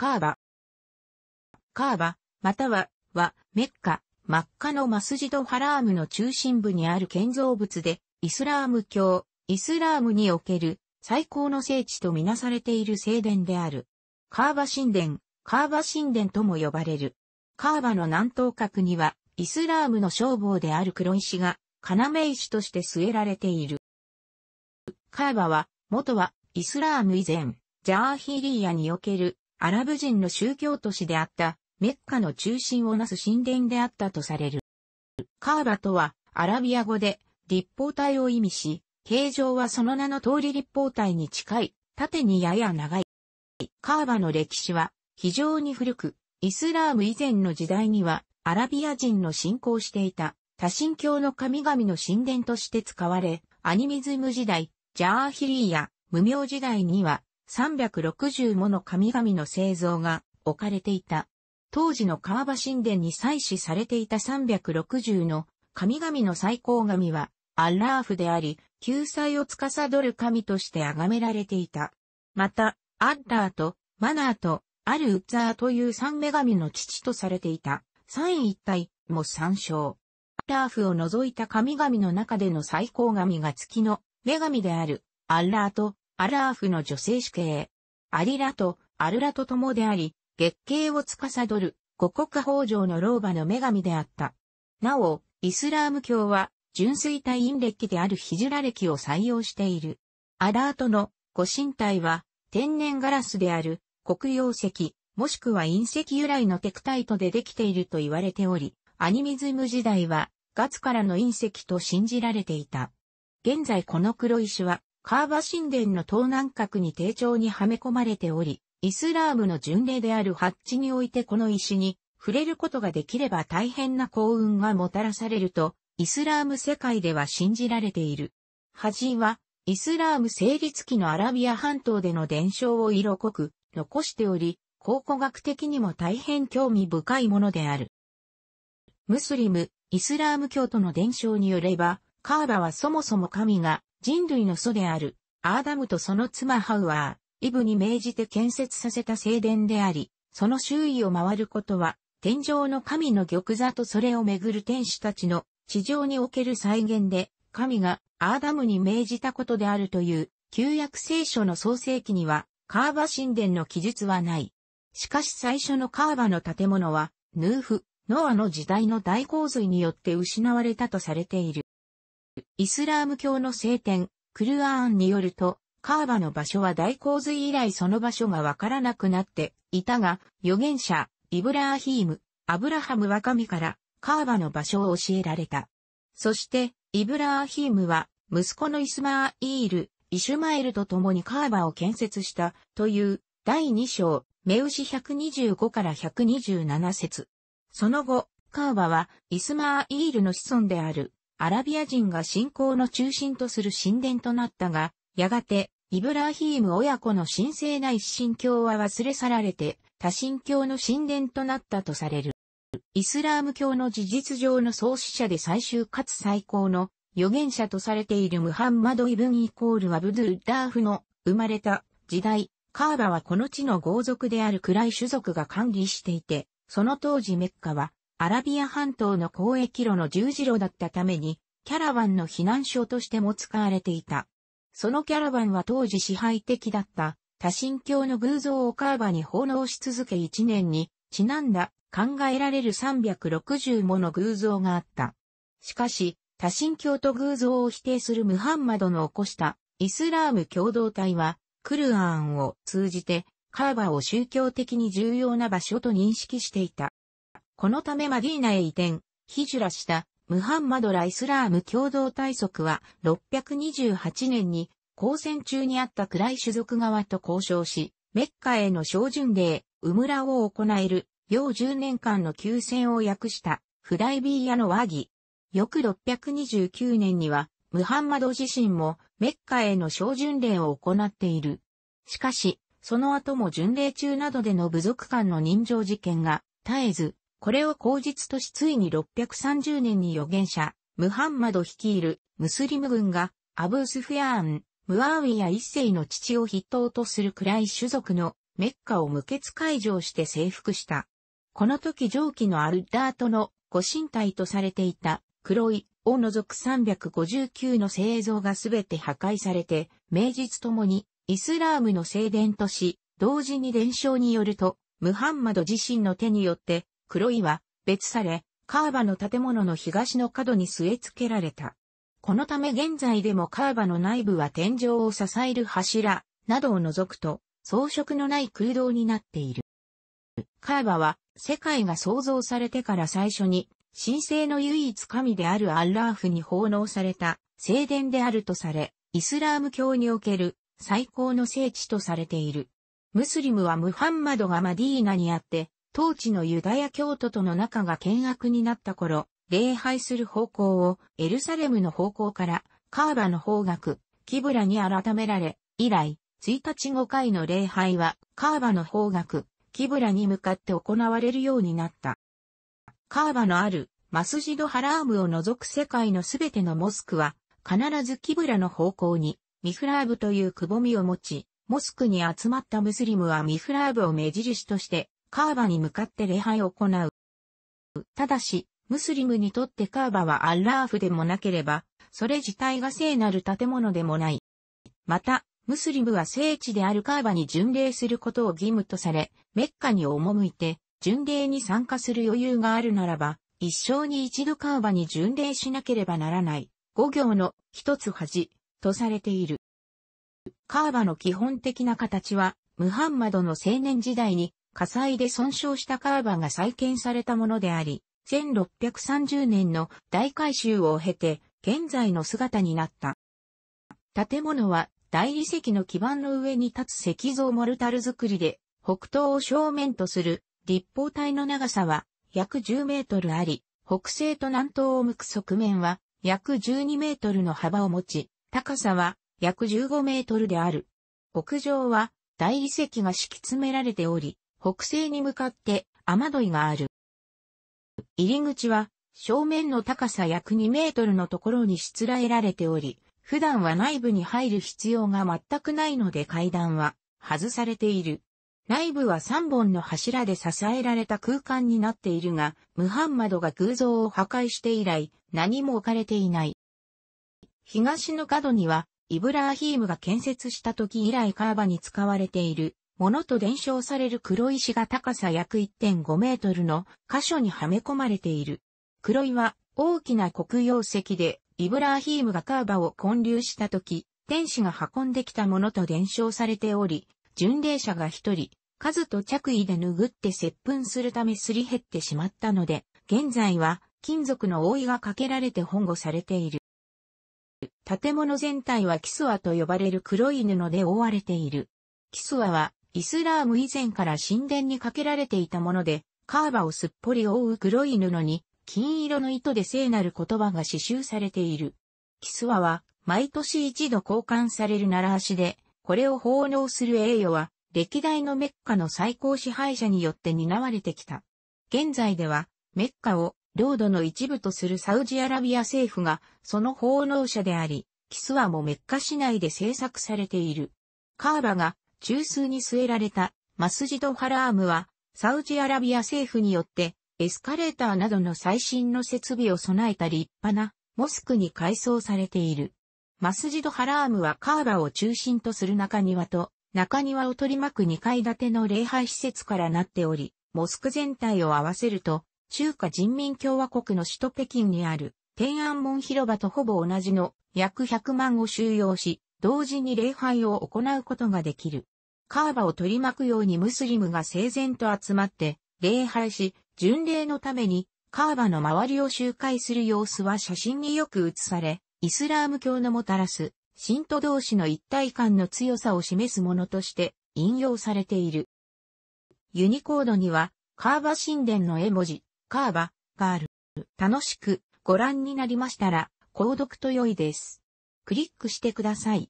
カーバ。カーバ、または、は、メッカ、マッカのマスジドハラームの中心部にある建造物で、イスラーム教、イスラームにおける最高の聖地とみなされている聖殿である。カーバ神殿、カーバ神殿とも呼ばれる。カーバの南東角には、イスラームの消防である黒石が、要石として据えられている。カーバは、元は、イスラーム以前、ジャーヒリーヤにおけるアラブ人の宗教都市であったメッカの中心をなす神殿であったとされる。カーバとはアラビア語で立方体を意味し、形状はその名の通り立方体に近い、縦にやや長い。カーバの歴史は非常に古く、イスラーム以前の時代にはアラビア人の信仰していた多神教の神々の神殿として使われ、アニミズム時代、ジャーヒリーや無名時代には360もの神々の製造が置かれていた。当時の川場神殿に祭祀されていた360の神々の最高神はアッラーフであり、救済を司る神として崇められていた。また、アッラーとマナーとアルウッザーという三女神の父とされていた三ン一体も参照。アッラーフを除いた神々の中での最高神が月の女神であるアッラーとアラーフの女性主系。アリラとアルラと共であり、月経を司る五国法上の老婆の女神であった。なお、イスラーム教は純粋体院歴であるヒジュラ歴を採用している。アラートの御神体は天然ガラスである黒曜石、もしくは隕石由来のテクタイトでできていると言われており、アニミズム時代はガツからの隕石と信じられていた。現在この黒石はカーバ神殿の東南角に定重にはめ込まれており、イスラームの巡礼であるハッチにおいてこの石に触れることができれば大変な幸運がもたらされると、イスラーム世界では信じられている。ハジは、イスラーム成立期のアラビア半島での伝承を色濃く残しており、考古学的にも大変興味深いものである。ムスリム、イスラーム教徒の伝承によれば、カーバはそもそも神が人類の祖である、アーダムとその妻ハウアー、イブに命じて建設させた聖殿であり、その周囲を回ることは、天上の神の玉座とそれをめぐる天使たちの地上における再現で、神がアーダムに命じたことであるという、旧約聖書の創世記には、カーバ神殿の記述はない。しかし最初のカーバの建物は、ヌーフ、ノアの時代の大洪水によって失われたとされている。イスラーム教の聖典、クルアーンによると、カーバの場所は大洪水以来その場所がわからなくなっていたが、預言者、イブラーヒーム、アブラハム若身から、カーバの場所を教えられた。そして、イブラーヒームは、息子のイスマーイール、イシュマエルと共にカーバを建設した、という、第2章、メウシ125から127節。その後、カーバは、イスマーイールの子孫である、アラビア人が信仰の中心とする神殿となったが、やがて、イブラヒーム親子の神聖な一神教は忘れ去られて、多神教の神殿となったとされる。イスラーム教の事実上の創始者で最終かつ最高の預言者とされているムハンマド・イブン・イコール・アブドゥ・ダーフの生まれた時代、カーバはこの地の豪族である暗い種族が管理していて、その当時メッカはアラビア半島の交易路の十字路だったために、キャラバンの避難所としても使われていた。そのキャラバンは当時支配的だった多神教の偶像をカーバに奉納し続け1年にちなんだ考えられる360もの偶像があった。しかし、多神教と偶像を否定するムハンマドの起こしたイスラーム共同体は、クルアーンを通じてカーバを宗教的に重要な場所と認識していた。このためマディーナへ移転、ヒジュラしたムハンマドラ・イスラーム共同体則は628年に交戦中にあったクライ種族側と交渉し、メッカへの小巡礼、ウムラを行える、要10年間の休戦を訳したフダイビーヤの和議。翌629年には、ムハンマド自身もメッカへの小巡礼を行っている。しかし、その後も巡礼中などでの部族間の人情事件が絶えず、これを口実としついに630年に預言者、ムハンマド率いるムスリム軍がアブースフヤーン、ムアーウィア一世の父を筆頭とする暗い種族のメッカを無血解除して征服した。この時上記のアルダートのご神体とされていた黒いを除く359の製造がすべて破壊されて、名実ともにイスラームの聖殿とし、同時に伝承によると、ムハンマド自身の手によって黒井は別され、カーバの建物の東の角に据え付けられた。このため現在でもカーバの内部は天井を支える柱などを除くと装飾のない空洞になっている。カーバは世界が創造されてから最初に神聖の唯一神であるアッラーフに奉納された聖殿であるとされ、イスラーム教における最高の聖地とされている。ムスリムはムハンマドがマディーナにあって、当地のユダヤ教徒との仲が険悪になった頃、礼拝する方向をエルサレムの方向からカーバの方角、キブラに改められ、以来、1日5回の礼拝はカーバの方角、キブラに向かって行われるようになった。カーバのあるマスジドハラームを除く世界のすべてのモスクは、必ずキブラの方向にミフラーブというくぼみを持ち、モスクに集まったムスリムはミフラーブを目印としてカーバに向かって礼拝を行う。ただし、ムスリムにとってカーバはアッラーフでもなければ、それ自体が聖なる建物でもない。また、ムスリムは聖地であるカーバに巡礼することを義務とされ、メッカに赴いて、巡礼に参加する余裕があるならば、一生に一度カーバに巡礼しなければならない、五行の一つ恥、とされている。カーバの基本的な形は、ムハンマドの青年時代に火災で損傷したカーバが再建されたものであり、1630年の大改修を経て、現在の姿になった。建物は大理石の基盤の上に立つ石像モルタル作りで、北東を正面とする立方体の長さは約10メートルあり、北西と南東を向く側面は約12メートルの幅を持ち、高さは約15メートルである。屋上は大理石が敷き詰められており、北西に向かって雨どいがある。入り口は正面の高さ約2メートルのところにしつらえられており、普段は内部に入る必要が全くないので階段は外されている。内部は3本の柱で支えられた空間になっているが、ムハンマドが偶像を破壊して以来、何も置かれていない。東の角には、イブラーヒームが建設した時以来カーバに使われている物と伝承される黒石が高さ約1.5メートルの箇所にはめ込まれている。黒岩、は大きな黒曜石で、イブラーヒームがカーバを建立した時、天使が運んできたものと伝承されており、巡礼者が一人、数と着衣で拭って接吻するためすり減ってしまったので、現在は金属の覆いがかけられて保護されている。建物全体はキスワと呼ばれる黒い布で覆われている。キスワはイスラーム以前から神殿にかけられていたもので、カーバをすっぽり覆う黒い布に、金色の糸で聖なる言葉が刺繍されている。キスワは、毎年一度交換される奈良橋で、これを奉納する栄誉は、歴代のメッカの最高支配者によって担われてきた。現在では、メッカを領土の一部とするサウジアラビア政府がその奉納者であり、キスワもメッカ市内で制作されている。カーバが中枢に据えられたマスジド・ハラームは、サウジアラビア政府によって、エスカレーターなどの最新の設備を備えた立派なモスクに改装されている。マスジド・ハラームはカーバを中心とする中庭と、中庭を取り巻く2階建ての礼拝施設からなっており、モスク全体を合わせると、中華人民共和国の首都北京にある天安門広場とほぼ同じの約100万を収容し、同時に礼拝を行うことができる。カーバを取り巻くようにムスリムが整然と集まって、礼拝し、巡礼のために、カーバの周りを周回する様子は写真によく写され、イスラーム教のもたらす、信徒同士の一体感の強さを示すものとして引用されている。ユニコードには、カーバ神殿の絵文字、カーバ、がある。楽しくご覧になりましたら、購読と良いです。クリックしてください。